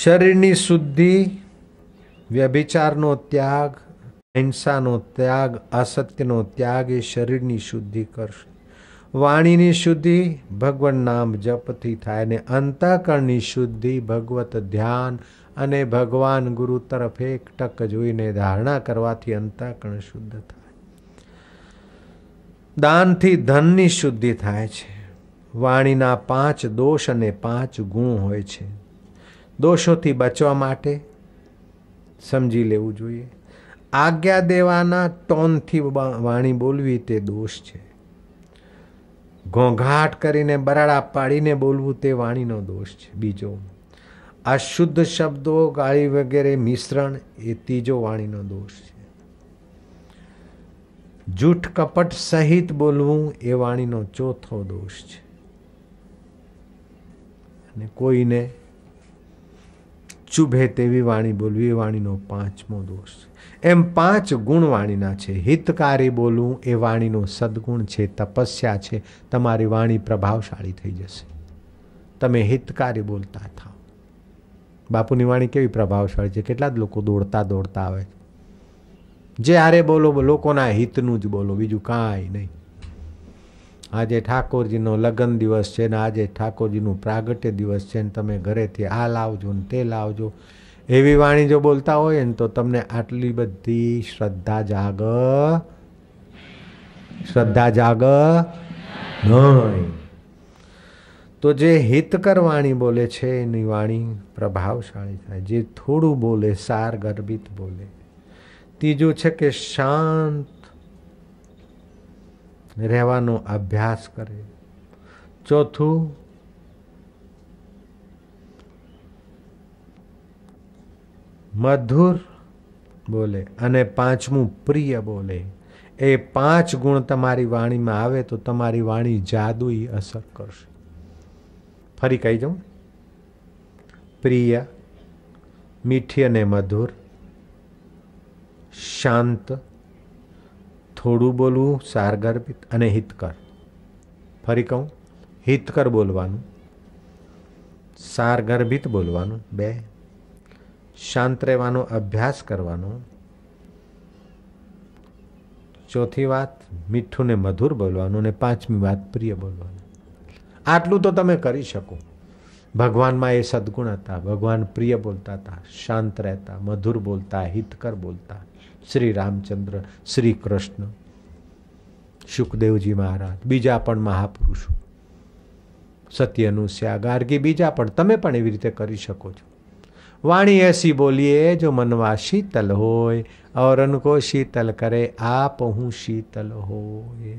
શરીરની શુદ્ધિ વ્યભિચારનો ત્યાગ હિંસાનો ત્યાગ અસત્યનો ત્યાગ એ શરીરની શુદ્ધિ કરશે વાણીની શુદ્ધિ ભગવન નામ જપથી થાય ને અંતઃકરણની શુદ્ધિ ભગવત ધ્યાન અને ભગવાન ગુરુ તરફ એક ટક જોઈને ધારણા કરવાથી અંતઃકરણ શુદ્ધ થાય દાનથી ધનની શુદ્ધિ થાય છે વાણીના પાંચ દોષ અને પાંચ ગુણ હોય છે દોષોથી બચવા માટે સમજી લેવું જોઈએ આજ્ઞા દેવાના ટોનથી વાણી બોલવી તે દોષ છે ઘોંઘાટ કરીને બરાડા પાડીને બોલવું તે વાણીનો દોષ છે બીજો અશુદ્ધ શબ્દો ગાળી વગેરે મિશ્રણ એ ત્રીજો વાણીનો દોષ છે જૂઠ કપટ સહિત બોલવું એ વાણીનો ચોથો દોષ છે અને કોઈને ચુભે તેવી વાણી બોલવી એ વાણીનો પાંચમો દોષ એમ પાંચ ગુણ વાણીના છે હિતકારી બોલવું એ વાણીનો સદગુણ છે તપસ્યા છે તમારી વાણી પ્રભાવશાળી થઈ જશે તમે હિતકારી બોલતા થાઓ બાપુની વાણી કેવી પ્રભાવશાળી છે કેટલા જ લોકો દોડતા દોડતા આવે છે જે આરે બોલો લોકોના હિતનું જ બોલો બીજું કાંઈ નહીં આજે ઠાકોરજીનો લગ્ન દિવસ છે ને આજે ઠાકોરજીનું પ્રાગટ્ય દિવસ છે ને તમે ઘરેથી આ લાવજો ને તે લાવજો એવી વાણી જો બોલતા હોય ને તો તમને આટલી બધી શ્રદ્ધા જાગ શ્રદ્ધા જાગ નહીં તો જે હિતકર વાણી બોલે છે એની વાણી પ્રભાવશાળી થાય જે થોડું બોલે સાર ગર્ભિત બોલે ત્રીજું છે કે શાંત રહેવાનો અભ્યાસ કરે ચોથું મધુર બોલે અને પાંચમું પ્રિય બોલે એ પાંચ ગુણ તમારી વાણીમાં આવે તો તમારી વાણી જાદુઈ અસર કરશે ફરી કહી જાઉં પ્રિય મીઠી અને મધુર શાંત થોડું બોલવું સારગર્ભિત અને હિતકર ફરી કહું હિતકર બોલવાનું સારગર્ભિત બોલવાનું બે શાંત રહેવાનો અભ્યાસ કરવાનો ચોથી વાત મીઠું ને મધુર બોલવાનું અને પાંચમી વાત પ્રિય બોલવાનું આટલું તો તમે કરી શકો ભગવાનમાં એ સદગુણ હતા ભગવાન પ્રિય બોલતા હતા શાંત રહેતા મધુર બોલતા હિતકર બોલતા શ્રી રામચંદ્ર શ્રી કૃષ્ણ સુખદેવજી મહારાજ બીજા પણ મહાપુરુષો સત્યનું ગાર્ગી બીજા પણ તમે પણ એવી રીતે કરી શકો છો વાણી એસી બોલીએ જો મનવા શીતલ હોય ઔરન કો શીતલ કરે આપ હું શીતલ હોય